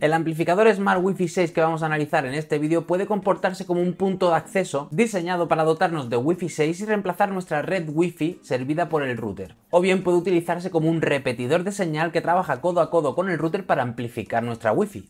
El amplificador Smart Wi-Fi 6 que vamos a analizar en este vídeo puede comportarse como un punto de acceso diseñado para dotarnos de Wi-Fi 6 y reemplazar nuestra red Wi-Fi servida por el router. O bien puede utilizarse como un repetidor de señal que trabaja codo a codo con el router para amplificar nuestra Wi-Fi.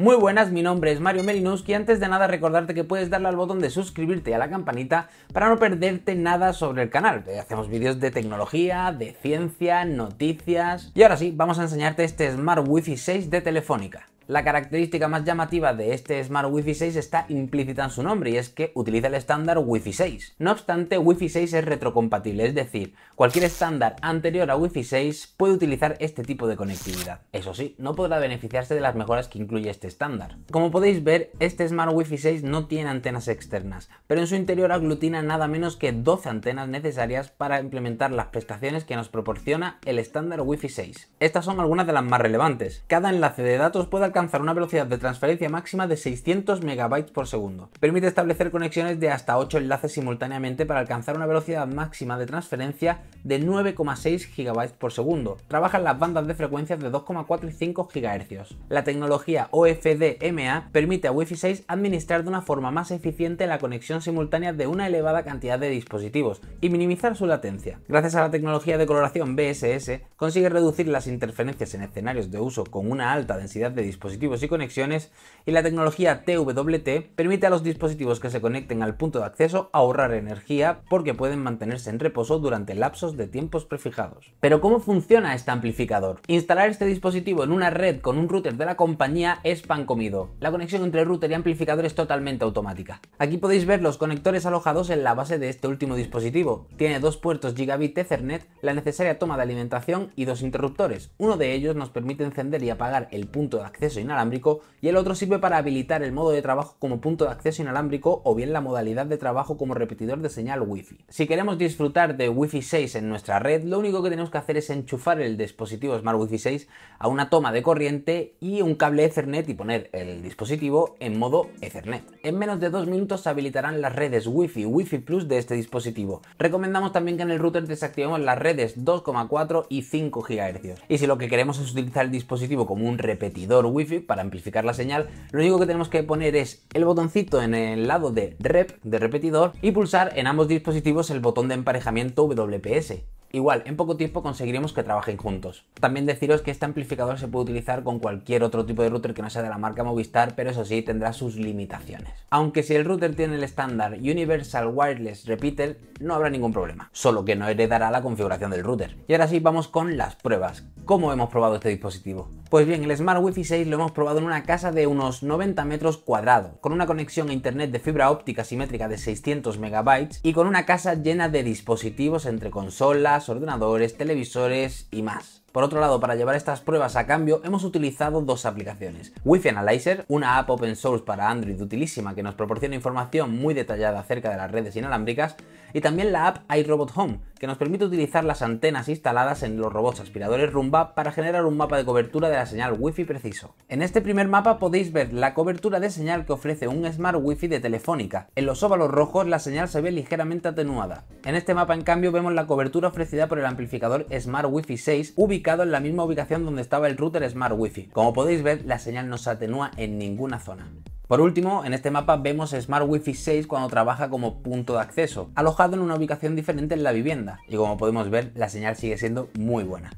Muy buenas, mi nombre es Mario y Antes de nada, recordarte que puedes darle al botón de suscribirte y a la campanita para no perderte nada sobre el canal. Hacemos vídeos de tecnología, de ciencia, noticias. Y ahora sí, vamos a enseñarte este Smart Wi-Fi 6 de Telefónica. La característica más llamativa de este Smart Wi-Fi 6 está implícita en su nombre y es que utiliza el estándar Wi-Fi 6. No obstante, Wi-Fi 6 es retrocompatible, es decir, cualquier estándar anterior a Wi-Fi 6 puede utilizar este tipo de conectividad. Eso sí, no podrá beneficiarse de las mejoras que incluye este estándar. Como podéis ver, este Smart Wi-Fi 6 no tiene antenas externas, pero en su interior aglutina nada menos que 12 antenas necesarias para implementar las prestaciones que nos proporciona el estándar Wi-Fi 6. Estas son algunas de las más relevantes. Cada enlace de datos puede alcanzar alcanzar una velocidad de transferencia máxima de 600 MB por segundo. Permite establecer conexiones de hasta 8 enlaces simultáneamente para alcanzar una velocidad máxima de transferencia de 9,6 GB por segundo. Trabaja en las bandas de frecuencias de 2,4 y 5 GHz. La tecnología OFDMA permite a Wi-Fi 6 administrar de una forma más eficiente la conexión simultánea de una elevada cantidad de dispositivos y minimizar su latencia. Gracias a la tecnología de coloración BSS, consigue reducir las interferencias en escenarios de uso con una alta densidad de dispositivos dispositivos y conexiones y la tecnología TWT permite a los dispositivos que se conecten al punto de acceso ahorrar energía porque pueden mantenerse en reposo durante lapsos de tiempos prefijados. Pero ¿cómo funciona este amplificador? Instalar este dispositivo en una red con un router de la compañía es pan comido. La conexión entre router y amplificador es totalmente automática. Aquí podéis ver los conectores alojados en la base de este último dispositivo. Tiene dos puertos gigabit Ethernet, la necesaria toma de alimentación y dos interruptores. Uno de ellos nos permite encender y apagar el punto de acceso inalámbrico y el otro sirve para habilitar el modo de trabajo como punto de acceso inalámbrico o bien la modalidad de trabajo como repetidor de señal Wi-Fi. Si queremos disfrutar de Wi-Fi 6 en nuestra red, lo único que tenemos que hacer es enchufar el dispositivo Smart Wi-Fi 6 a una toma de corriente y un cable Ethernet y poner el dispositivo en modo Ethernet. En menos de dos minutos se habilitarán las redes Wi-Fi y Wi-Fi Plus de este dispositivo. Recomendamos también que en el router desactivemos las redes 2,4 y 5 GHz. Y si lo que queremos es utilizar el dispositivo como un repetidor wi para amplificar la señal, lo único que tenemos que poner es el botoncito en el lado de rep, de repetidor, y pulsar en ambos dispositivos el botón de emparejamiento WPS. Igual, en poco tiempo conseguiremos que trabajen juntos. También deciros que este amplificador se puede utilizar con cualquier otro tipo de router que no sea de la marca Movistar, pero eso sí, tendrá sus limitaciones. Aunque si el router tiene el estándar Universal Wireless Repeater, no habrá ningún problema, solo que no heredará la configuración del router. Y ahora sí, vamos con las pruebas. ¿Cómo hemos probado este dispositivo? Pues bien, el Smart Wi-Fi 6 lo hemos probado en una casa de unos 90 metros cuadrados, con una conexión a internet de fibra óptica simétrica de 600 MB y con una casa llena de dispositivos entre consolas, ordenadores, televisores y más. Por otro lado, para llevar estas pruebas a cambio, hemos utilizado dos aplicaciones. Wi-Fi Analyzer, una app open source para Android utilísima que nos proporciona información muy detallada acerca de las redes inalámbricas, y también la app iRobot Home, que nos permite utilizar las antenas instaladas en los robots aspiradores Roomba para generar un mapa de cobertura de la señal Wi-Fi preciso. En este primer mapa podéis ver la cobertura de señal que ofrece un Smart Wi-Fi de Telefónica. En los óvalos rojos la señal se ve ligeramente atenuada. En este mapa en cambio vemos la cobertura ofrecida por el amplificador Smart Wi-Fi 6 ubicado en la misma ubicación donde estaba el router Smart wi Como podéis ver, la señal no se atenúa en ninguna zona. Por último, en este mapa vemos Smart Wi-Fi 6 cuando trabaja como punto de acceso, alojado en una ubicación diferente en la vivienda, y como podemos ver, la señal sigue siendo muy buena.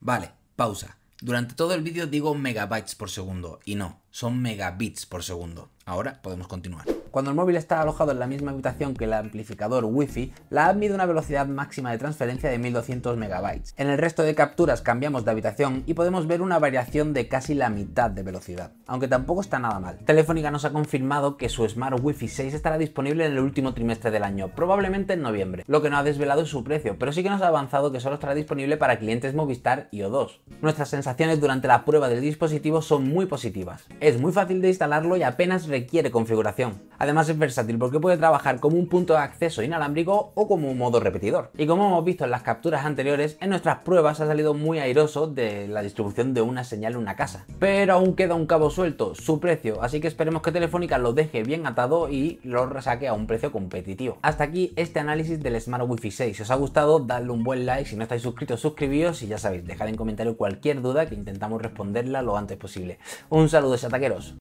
Vale, pausa. Durante todo el vídeo digo megabytes por segundo, y no, son megabits por segundo. Ahora podemos continuar. Cuando el móvil está alojado en la misma habitación que el amplificador Wi-Fi, la app mide una velocidad máxima de transferencia de 1200 MB. En el resto de capturas cambiamos de habitación y podemos ver una variación de casi la mitad de velocidad, aunque tampoco está nada mal. Telefónica nos ha confirmado que su Smart Wi-Fi 6 estará disponible en el último trimestre del año, probablemente en noviembre, lo que no ha desvelado es su precio, pero sí que nos ha avanzado que solo estará disponible para clientes Movistar y O2. Nuestras sensaciones durante la prueba del dispositivo son muy positivas. Es muy fácil de instalarlo y apenas requiere configuración. Además es versátil porque puede trabajar como un punto de acceso inalámbrico o como un modo repetidor. Y como hemos visto en las capturas anteriores, en nuestras pruebas ha salido muy airoso de la distribución de una señal en una casa. Pero aún queda un cabo suelto, su precio, así que esperemos que Telefónica lo deje bien atado y lo resaque a un precio competitivo. Hasta aquí este análisis del Smart Wi-Fi 6. Si os ha gustado, dadle un buen like. Si no estáis suscritos, suscribíos y ya sabéis, dejad en comentario cualquier duda que intentamos responderla lo antes posible. Un saludo, chataqueros.